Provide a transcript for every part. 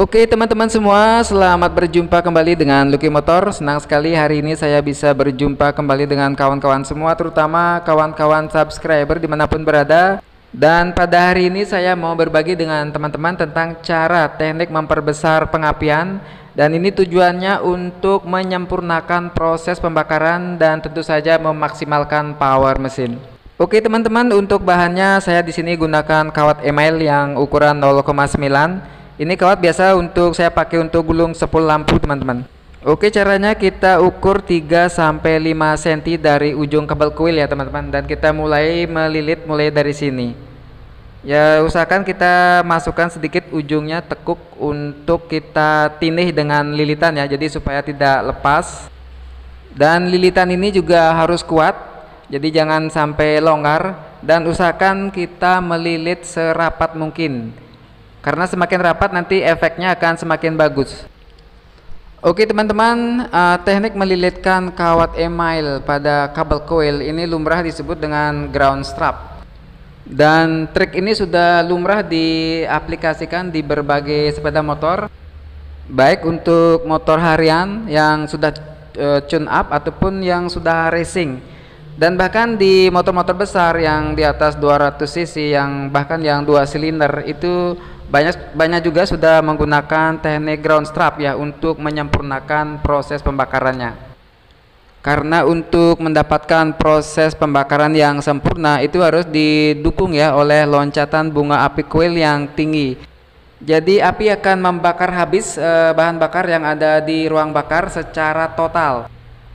Oke teman-teman semua selamat berjumpa kembali dengan Lucky Motor Senang sekali hari ini saya bisa berjumpa kembali dengan kawan-kawan semua Terutama kawan-kawan subscriber dimanapun berada Dan pada hari ini saya mau berbagi dengan teman-teman tentang cara teknik memperbesar pengapian Dan ini tujuannya untuk menyempurnakan proses pembakaran Dan tentu saja memaksimalkan power mesin Oke teman-teman untuk bahannya saya di sini gunakan kawat email yang ukuran 0,9 ini kawat biasa untuk saya pakai untuk gulung 10 lampu teman-teman. Oke caranya kita ukur 3 sampai 5 cm dari ujung kabel kuil ya teman-teman dan kita mulai melilit mulai dari sini. Ya usahakan kita masukkan sedikit ujungnya tekuk untuk kita tinih dengan lilitan ya jadi supaya tidak lepas. Dan lilitan ini juga harus kuat jadi jangan sampai longgar dan usahakan kita melilit serapat mungkin karena semakin rapat nanti efeknya akan semakin bagus Oke teman-teman, uh, teknik melilitkan kawat email pada kabel coil ini lumrah disebut dengan ground strap. Dan trik ini sudah lumrah diaplikasikan di berbagai sepeda motor, baik untuk motor harian yang sudah uh, tune up ataupun yang sudah racing. Dan bahkan di motor-motor besar yang di atas 200 cc yang bahkan yang dua silinder itu banyak banyak juga sudah menggunakan teknik ground strap ya untuk menyempurnakan proses pembakarannya. Karena untuk mendapatkan proses pembakaran yang sempurna itu harus didukung ya oleh loncatan bunga api kuil yang tinggi. Jadi api akan membakar habis eh, bahan bakar yang ada di ruang bakar secara total.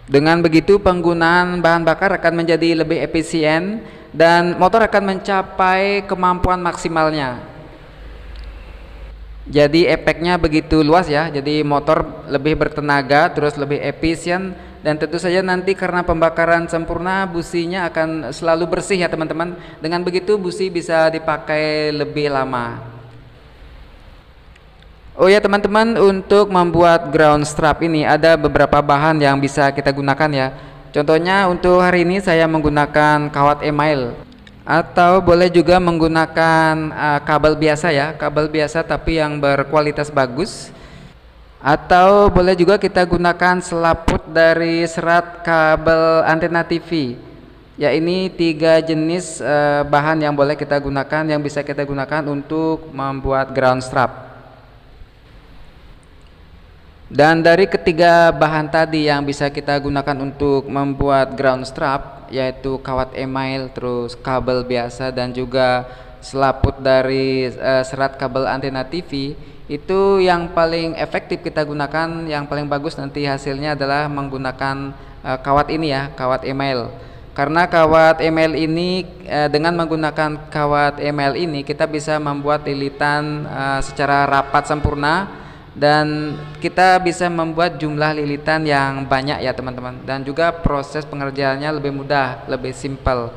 Dengan begitu penggunaan bahan bakar akan menjadi lebih efisien dan motor akan mencapai kemampuan maksimalnya jadi efeknya begitu luas ya jadi motor lebih bertenaga terus lebih efisien dan tentu saja nanti karena pembakaran sempurna businya akan selalu bersih ya teman-teman dengan begitu busi bisa dipakai lebih lama Oh ya teman-teman untuk membuat ground strap ini ada beberapa bahan yang bisa kita gunakan ya Contohnya untuk hari ini saya menggunakan kawat email atau boleh juga menggunakan uh, kabel biasa ya kabel biasa tapi yang berkualitas bagus atau boleh juga kita gunakan selaput dari serat kabel antena TV ya ini tiga jenis uh, bahan yang boleh kita gunakan yang bisa kita gunakan untuk membuat ground strap dan dari ketiga bahan tadi yang bisa kita gunakan untuk membuat ground strap yaitu kawat email, terus kabel biasa dan juga selaput dari uh, serat kabel antena TV itu yang paling efektif kita gunakan yang paling bagus nanti hasilnya adalah menggunakan uh, kawat ini ya, kawat email. Karena kawat email ini uh, dengan menggunakan kawat email ini kita bisa membuat lilitan secara rapat sempurna dan kita bisa membuat jumlah lilitan yang banyak ya teman-teman dan juga proses pengerjaannya lebih mudah lebih simpel.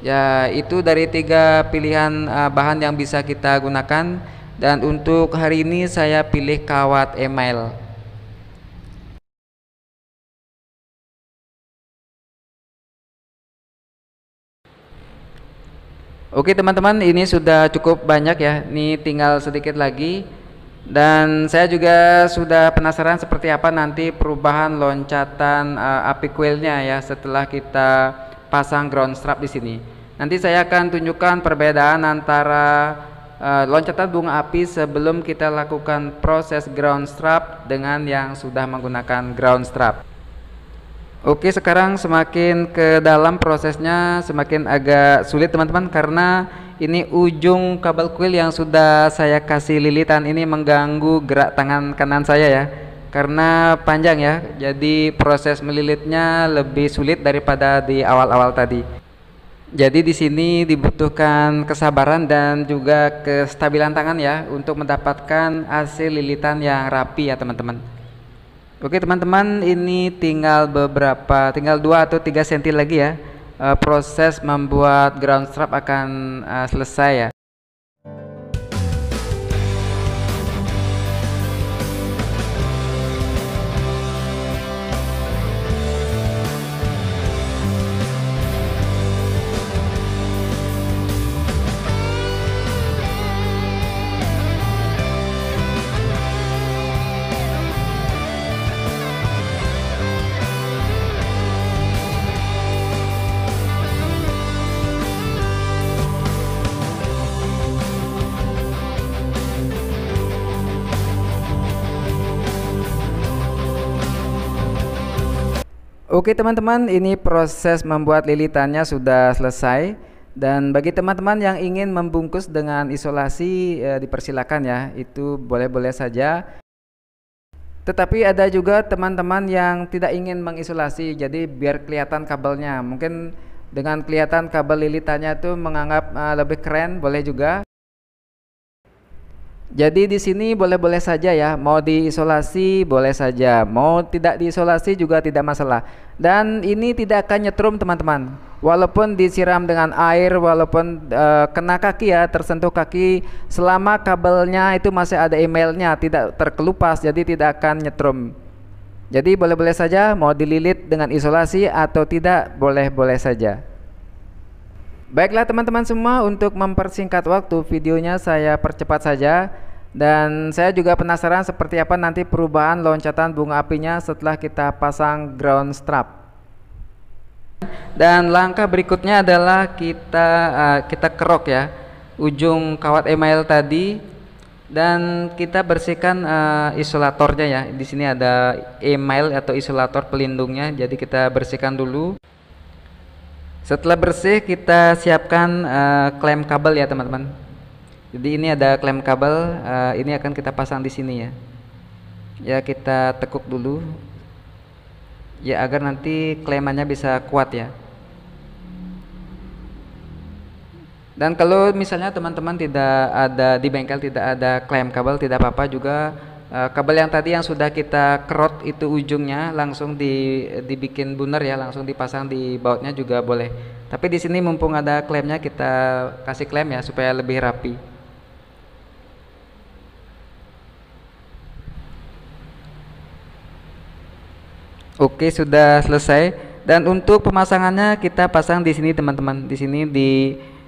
ya itu dari tiga pilihan uh, bahan yang bisa kita gunakan dan untuk hari ini saya pilih kawat email Oke teman-teman ini sudah cukup banyak ya ini tinggal sedikit lagi dan saya juga sudah penasaran seperti apa nanti perubahan loncatan uh, api kuilnya ya setelah kita pasang ground strap di sini. Nanti saya akan tunjukkan perbedaan antara uh, loncatan bunga api sebelum kita lakukan proses ground strap dengan yang sudah menggunakan ground strap. Oke, sekarang semakin ke dalam prosesnya semakin agak sulit teman-teman karena ini ujung kabel kuil yang sudah saya kasih lilitan ini mengganggu gerak tangan kanan saya ya. Karena panjang ya, jadi proses melilitnya lebih sulit daripada di awal-awal tadi. Jadi di sini dibutuhkan kesabaran dan juga kestabilan tangan ya untuk mendapatkan hasil lilitan yang rapi ya teman-teman. Oke teman-teman, ini tinggal beberapa, tinggal dua atau tiga senti lagi ya. uh, proses membuat ground strap akan uh, selesai ya. Oke teman-teman, ini proses membuat lilitannya sudah selesai dan bagi teman-teman yang ingin membungkus dengan isolasi eh, dipersilakan ya, itu boleh-boleh saja. Tetapi ada juga teman-teman yang tidak ingin mengisolasi, jadi biar kelihatan kabelnya. Mungkin dengan kelihatan kabel lilitannya itu menganggap uh, lebih keren, boleh juga. Jadi di sini boleh-boleh saja ya, mau diisolasi boleh saja, mau tidak diisolasi juga tidak masalah. Dan ini tidak akan nyetrum teman-teman. Walaupun disiram dengan air, walaupun e, kena kaki ya, tersentuh kaki, selama kabelnya itu masih ada emailnya, tidak terkelupas, jadi tidak akan nyetrum. Jadi boleh-boleh saja, mau dililit dengan isolasi atau tidak boleh-boleh saja. Baiklah teman-teman semua untuk mempersingkat waktu videonya saya percepat saja dan saya juga penasaran seperti apa nanti perubahan loncatan bunga apinya setelah kita pasang ground strap. Dan langkah berikutnya adalah kita uh, kita kerok ya ujung kawat email tadi dan kita bersihkan uh, isolatornya ya. Di sini ada email atau isolator pelindungnya jadi kita bersihkan dulu. Setelah bersih kita siapkan uh, klem kabel ya teman-teman. Jadi ini ada klem kabel, uh, ini akan kita pasang di sini ya. Ya kita tekuk dulu, ya agar nanti klemannya bisa kuat ya. Dan kalau misalnya teman-teman tidak ada di bengkel tidak ada klem kabel tidak apa-apa juga Eh, kabel yang tadi yang sudah kita kerot itu ujungnya langsung di, dibikin bunder ya langsung dipasang di bautnya juga boleh tapi di sini mumpung ada klemnya kita kasih klem ya supaya lebih rapi Oke sudah selesai dan untuk pemasangannya kita pasang di sini teman-teman di sini di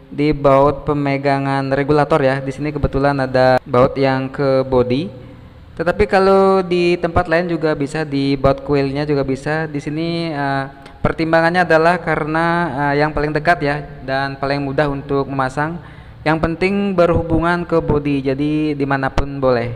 di baut pemegangan regulator ya di sini kebetulan ada baut yang ke body tetapi kalau di tempat lain juga bisa di dibuat kuilnya juga bisa. Di sini uh, pertimbangannya adalah karena uh, yang paling dekat ya dan paling mudah untuk memasang. Yang penting berhubungan ke body, jadi dimanapun boleh.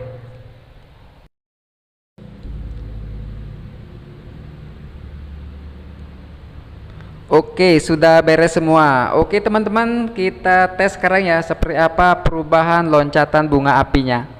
Oke, sudah beres semua. Oke, teman-teman, kita tes sekarang ya seperti apa perubahan loncatan bunga apinya.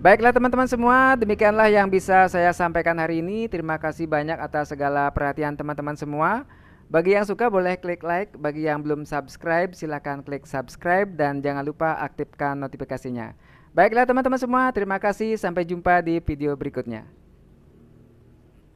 Baiklah teman-teman semua, demikianlah yang bisa saya sampaikan hari ini. Terima kasih banyak atas segala perhatian teman-teman semua. Bagi yang suka boleh klik like, bagi yang belum subscribe silahkan klik subscribe dan jangan lupa aktifkan notifikasinya. Baiklah teman-teman semua, terima kasih. Sampai jumpa di video berikutnya.